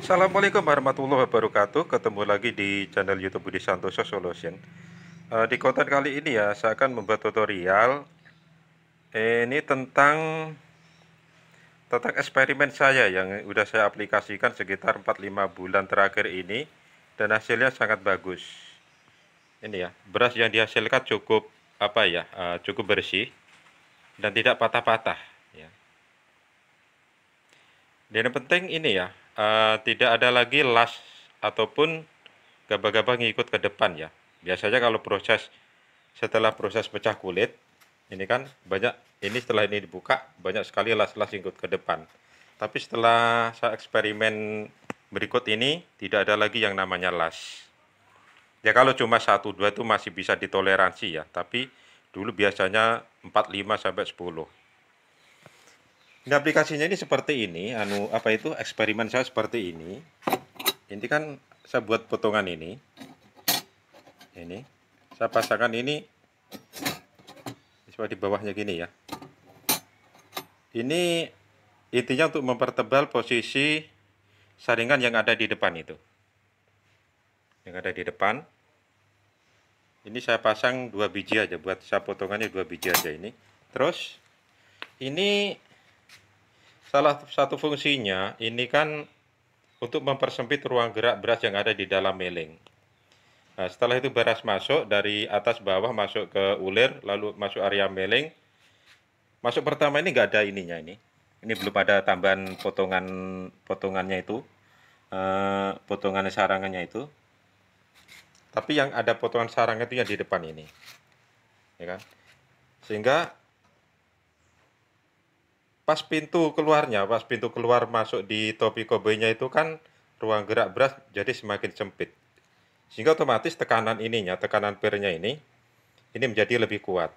Assalamualaikum warahmatullahi wabarakatuh. Ketemu lagi di channel YouTube Budi Santoso Solution. Eh, di konten kali ini ya, saya akan membuat tutorial ini tentang tentang eksperimen saya yang sudah saya aplikasikan sekitar 4-5 bulan terakhir ini dan hasilnya sangat bagus. Ini ya, beras yang dihasilkan cukup apa ya? Eh, cukup bersih dan tidak patah-patah ya. Dan yang penting ini ya, Eh, tidak ada lagi las ataupun gabah-gabah ngikut ke depan ya. Biasanya kalau proses setelah proses pecah kulit, ini kan banyak ini setelah ini dibuka banyak sekali las-las ngikut ke depan. Tapi setelah saya eksperimen berikut ini tidak ada lagi yang namanya las. Ya kalau cuma satu dua itu masih bisa ditoleransi ya, tapi dulu biasanya 4 5 sampai 10. Di aplikasinya ini seperti ini, anu apa itu eksperimen saya seperti ini. Ini kan saya buat potongan ini. Ini saya pasangkan ini coba di bawahnya gini ya. Ini intinya untuk mempertebal posisi saringan yang ada di depan itu. Yang ada di depan. Ini saya pasang dua biji aja buat saya potongannya dua biji aja ini. Terus ini salah satu fungsinya ini kan untuk mempersempit ruang gerak beras yang ada di dalam meleng. Nah, setelah itu beras masuk dari atas bawah masuk ke ulir, lalu masuk area meleng. Masuk pertama ini nggak ada ininya ini. Ini belum ada tambahan potongan potongannya itu, potongannya eh, potongan sarangannya itu. Tapi yang ada potongan sarangnya itu yang di depan ini, ya kan? Sehingga pas pintu keluarnya, pas pintu keluar masuk di topi kobenya itu kan ruang gerak beras jadi semakin sempit. Sehingga otomatis tekanan ininya, tekanan pernya ini, ini menjadi lebih kuat.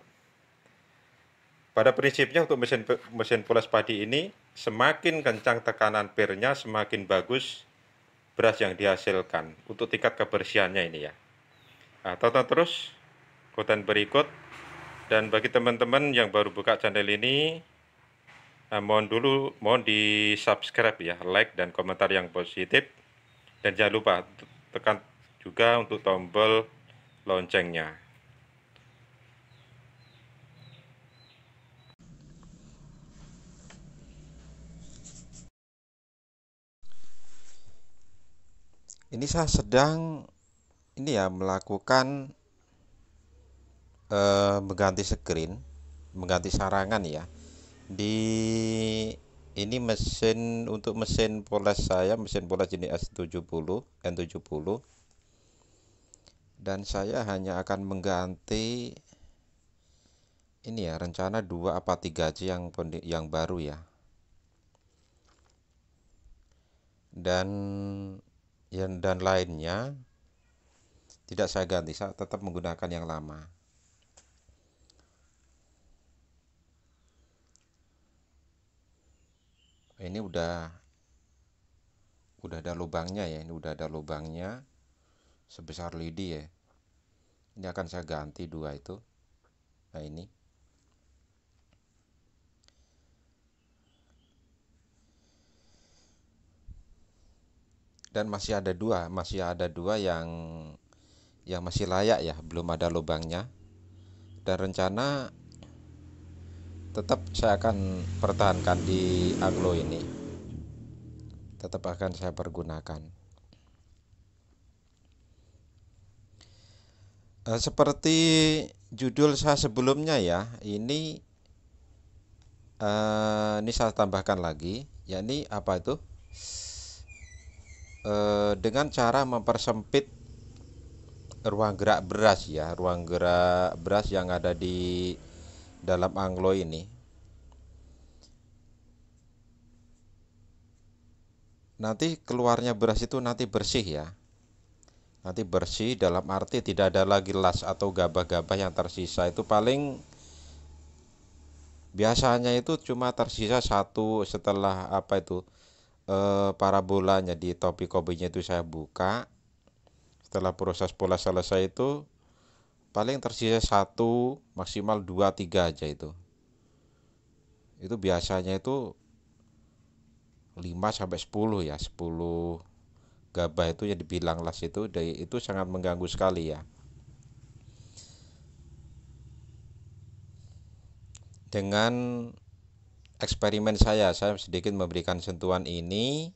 Pada prinsipnya untuk mesin mesin poles padi ini, semakin kencang tekanan pernya semakin bagus beras yang dihasilkan untuk tingkat kebersihannya ini ya. Nah, tonton terus konten berikut. Dan bagi teman-teman yang baru buka channel ini, Eh, mohon dulu mohon di subscribe ya, like dan komentar yang positif dan jangan lupa tekan juga untuk tombol loncengnya. Ini saya sedang ini ya melakukan eh, mengganti screen, mengganti sarangan ya di ini mesin untuk mesin poles saya mesin poles jenis S70 N70 dan saya hanya akan mengganti ini ya rencana 2 apa 3 aja yang yang baru ya dan yang dan lainnya tidak saya ganti saya tetap menggunakan yang lama Eh, ini udah udah ada lubangnya ya ini udah ada lubangnya sebesar lidi ya ini akan saya ganti dua itu nah ini dan masih ada dua masih ada dua yang yang masih layak ya belum ada lubangnya dan rencana tetap saya akan pertahankan di Anglo ini tetap akan saya pergunakan eh, seperti judul saya sebelumnya ya ini eh, ini saya tambahkan lagi yakni apa itu eh, dengan cara mempersempit ruang gerak beras ya ruang gerak beras yang ada di dalam anglo ini nanti keluarnya beras itu nanti bersih ya nanti bersih dalam arti tidak ada lagi las atau gabah-gabah yang tersisa itu paling biasanya itu cuma tersisa satu setelah apa itu e, parabolanya di topi kobinya itu saya buka setelah proses pola selesai itu paling tersisa satu maksimal dua tiga aja itu itu biasanya itu 5 sampai 10 ya 10 gabah itu yang dibilang las itu itu sangat mengganggu sekali ya dengan eksperimen saya saya sedikit memberikan sentuhan ini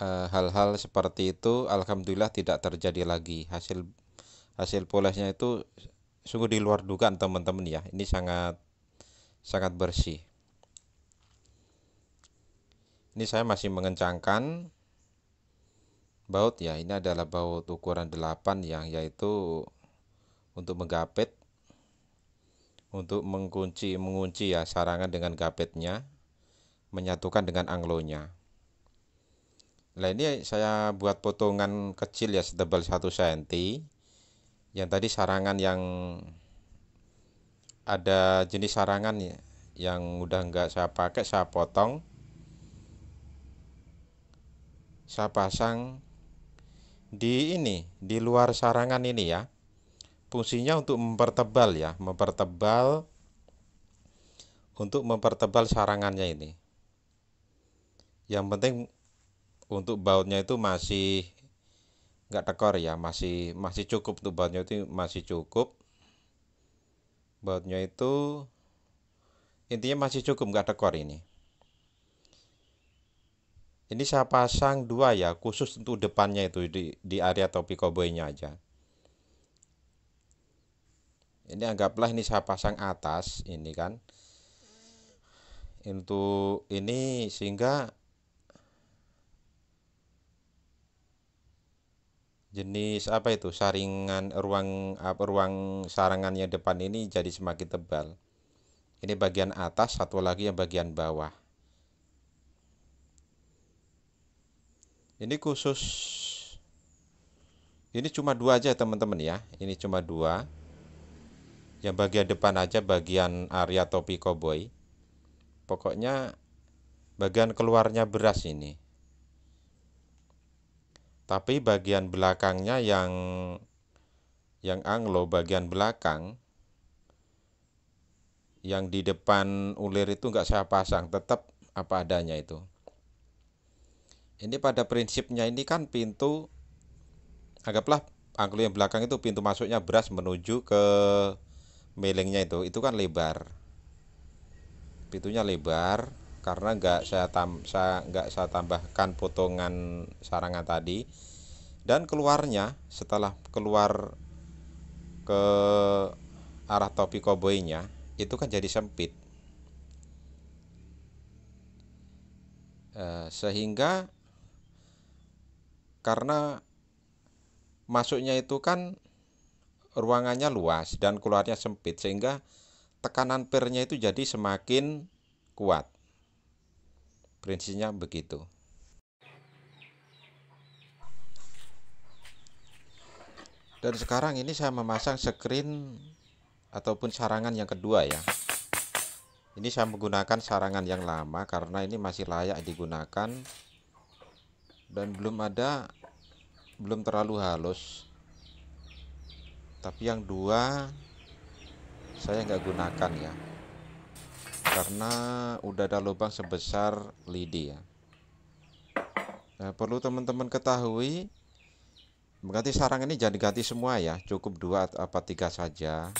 eh, hal-hal e, seperti itu alhamdulillah tidak terjadi lagi hasil hasil polesnya itu sungguh di luar dugaan teman-teman ya ini sangat sangat bersih ini saya masih mengencangkan baut ya ini adalah baut ukuran 8 yang yaitu untuk menggapet untuk mengunci mengunci ya sarangan dengan gapetnya menyatukan dengan anglonya Nah ini saya buat potongan kecil ya setebal 1 cm Yang tadi sarangan yang Ada jenis sarangan ya, Yang udah nggak saya pakai saya potong saya pasang di ini di luar sarangan ini ya fungsinya untuk mempertebal ya mempertebal untuk mempertebal sarangannya ini yang penting untuk bautnya itu masih nggak tekor ya masih masih cukup tuh bautnya itu masih cukup bautnya itu intinya masih cukup nggak tekor ini ini saya pasang dua ya, khusus untuk depannya itu di, di area topi koboynya aja. Ini anggaplah ini saya pasang atas ini kan. Untuk ini sehingga jenis apa itu saringan ruang ruang sarangannya depan ini jadi semakin tebal. Ini bagian atas, satu lagi yang bagian bawah. ini khusus ini cuma dua aja teman-teman ya ini cuma dua yang bagian depan aja bagian area topi koboi pokoknya bagian keluarnya beras ini tapi bagian belakangnya yang yang anglo bagian belakang yang di depan ulir itu nggak saya pasang tetap apa adanya itu ini pada prinsipnya ini kan pintu anggaplah angklung yang belakang itu pintu masuknya beras menuju ke milingnya itu itu kan lebar pintunya lebar karena nggak saya tam saya nggak saya tambahkan potongan sarangan tadi dan keluarnya setelah keluar ke arah topi koboinya itu kan jadi sempit eh, sehingga karena masuknya itu kan ruangannya luas dan keluarnya sempit sehingga tekanan pernya itu jadi semakin kuat. Prinsipnya begitu. Dan sekarang ini saya memasang screen ataupun sarangan yang kedua ya. Ini saya menggunakan sarangan yang lama karena ini masih layak digunakan dan belum ada belum terlalu halus tapi yang dua saya nggak gunakan ya karena udah ada lubang sebesar lidi ya nah, perlu teman-teman ketahui mengganti sarang ini jangan diganti semua ya cukup dua apa tiga saja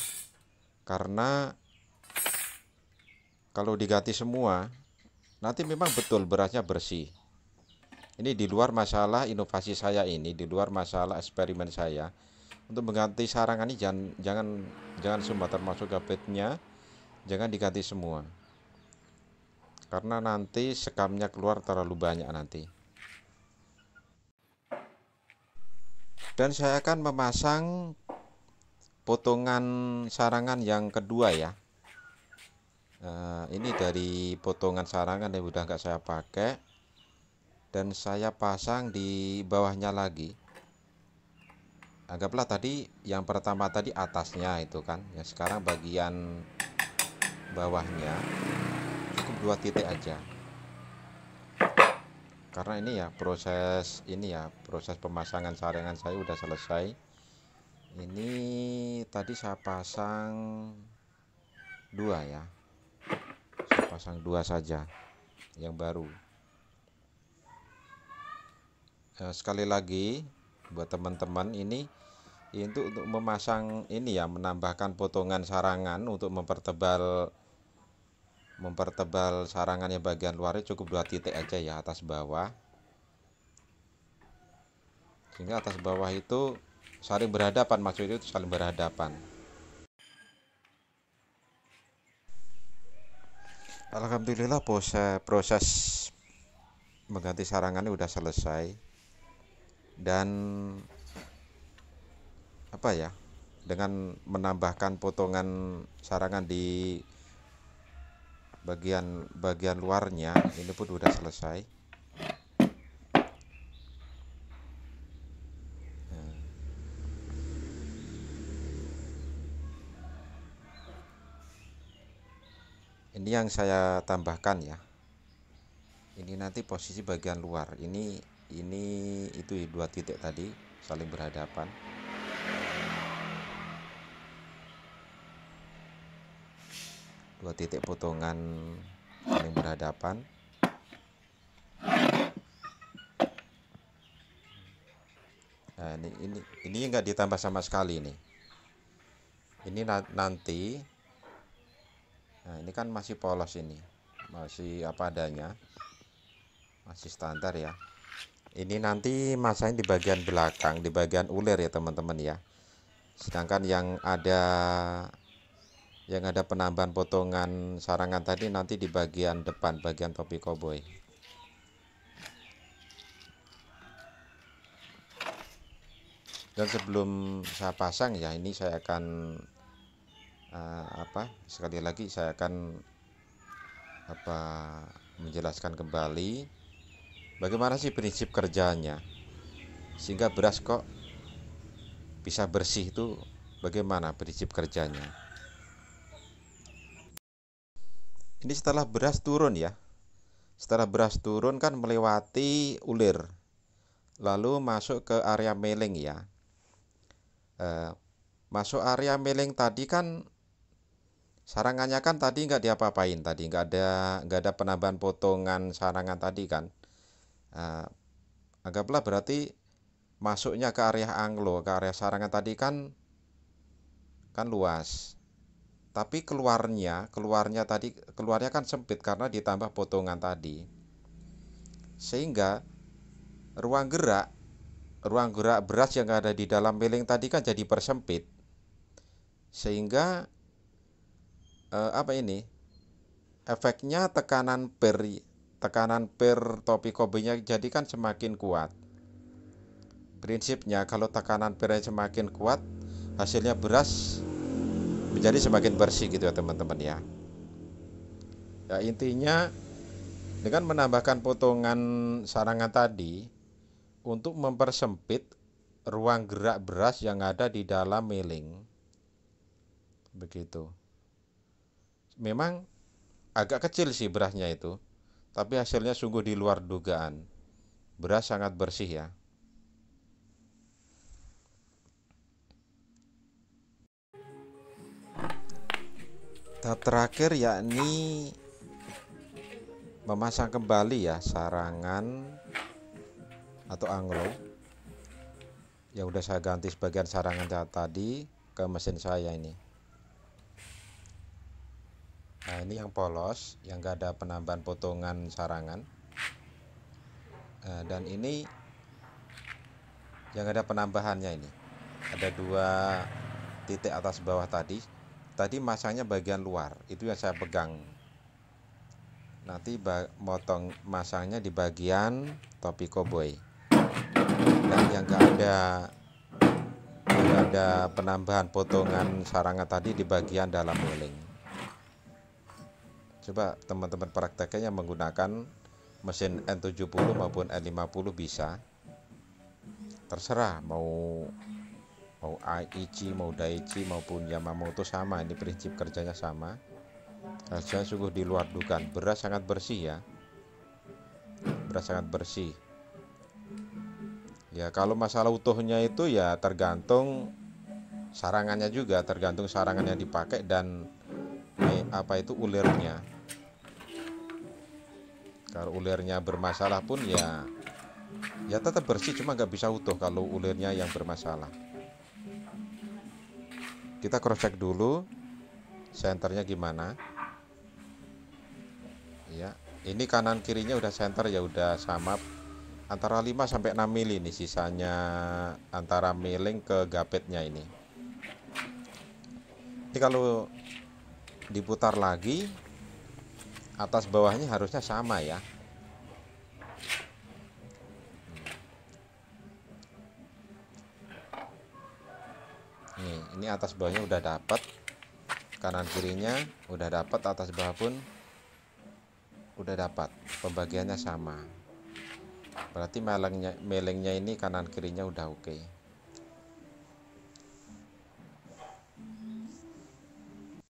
karena kalau diganti semua nanti memang betul berasnya bersih ini di luar masalah inovasi saya ini di luar masalah eksperimen saya untuk mengganti sarangan ini jangan jangan jangan semua termasuk gapetnya jangan diganti semua karena nanti sekamnya keluar terlalu banyak nanti dan saya akan memasang potongan sarangan yang kedua ya eh, ini dari potongan sarangan yang sudah nggak saya pakai dan saya pasang di bawahnya lagi anggaplah tadi yang pertama tadi atasnya itu kan ya sekarang bagian bawahnya cukup dua titik aja karena ini ya proses ini ya proses pemasangan saringan saya udah selesai ini tadi saya pasang dua ya saya pasang dua saja yang baru Nah, sekali lagi buat teman-teman ini itu untuk memasang ini ya menambahkan potongan sarangan untuk mempertebal mempertebal sarangannya bagian luar cukup dua titik aja ya atas bawah sehingga atas bawah itu saling berhadapan maksudnya itu saling berhadapan Alhamdulillah proses proses mengganti sarangannya udah selesai dan apa ya dengan menambahkan potongan sarangan di bagian bagian luarnya ini pun sudah selesai nah. ini yang saya tambahkan ya ini nanti posisi bagian luar ini ini itu ya, dua titik tadi saling berhadapan dua titik potongan saling berhadapan nah ini ini ini enggak ditambah sama sekali nih ini na nanti nah ini kan masih polos ini masih apa adanya masih standar ya ini nanti masanya di bagian belakang di bagian ulir ya teman-teman ya sedangkan yang ada yang ada penambahan potongan sarangan tadi nanti di bagian depan bagian topi koboi dan sebelum saya pasang ya ini saya akan uh, apa sekali lagi saya akan apa menjelaskan kembali bagaimana sih prinsip kerjanya sehingga beras kok bisa bersih itu bagaimana prinsip kerjanya ini setelah beras turun ya setelah beras turun kan melewati ulir lalu masuk ke area milling ya e, masuk area milling tadi kan sarangannya kan tadi nggak diapa-apain tadi nggak ada nggak ada penambahan potongan sarangan tadi kan Nah, anggaplah berarti masuknya ke area Anglo, ke area Sarangan tadi kan kan luas. Tapi keluarnya, keluarnya tadi keluarnya kan sempit karena ditambah potongan tadi. Sehingga ruang gerak ruang gerak beras yang ada di dalam miling tadi kan jadi persempit. Sehingga eh, apa ini? Efeknya tekanan per tekanan per topi kopinya jadi kan semakin kuat prinsipnya kalau tekanan pernya semakin kuat hasilnya beras menjadi semakin bersih gitu ya teman-teman ya ya intinya dengan menambahkan potongan sarangan tadi untuk mempersempit ruang gerak beras yang ada di dalam milling begitu memang agak kecil sih berasnya itu tapi hasilnya sungguh di luar dugaan. Beras sangat bersih ya. Tahap terakhir yakni memasang kembali ya sarangan atau anglo yang udah saya ganti sebagian sarangan tadi ke mesin saya ini nah ini yang polos yang gak ada penambahan potongan sarangan nah, dan ini yang ada penambahannya ini ada dua titik atas bawah tadi tadi masangnya bagian luar itu yang saya pegang nanti motong masangnya di bagian topi koboi dan yang gak ada gak ada penambahan potongan sarangan tadi di bagian dalam wheeling. Coba teman-teman prakteknya yang menggunakan mesin N70 maupun N50 bisa. Terserah mau mau Aichi, mau Daichi maupun Yamamoto sama, ini prinsip kerjanya sama. Hasilnya sungguh di luar dugaan. Beras sangat bersih ya. Beras sangat bersih. Ya, kalau masalah utuhnya itu ya tergantung sarangannya juga, tergantung sarangan yang dipakai dan eh, apa itu ulirnya kalau ulirnya bermasalah pun ya ya tetap bersih cuma nggak bisa utuh kalau ulirnya yang bermasalah kita cross check dulu senternya gimana ya ini kanan kirinya udah center ya udah sama antara 5 sampai 6 mili ini sisanya antara miling ke gapetnya ini ini kalau diputar lagi atas bawahnya harusnya sama ya nih ini atas bawahnya udah dapat kanan kirinya udah dapat atas bawah pun udah dapat pembagiannya sama berarti melengnya melengnya ini kanan kirinya udah oke okay.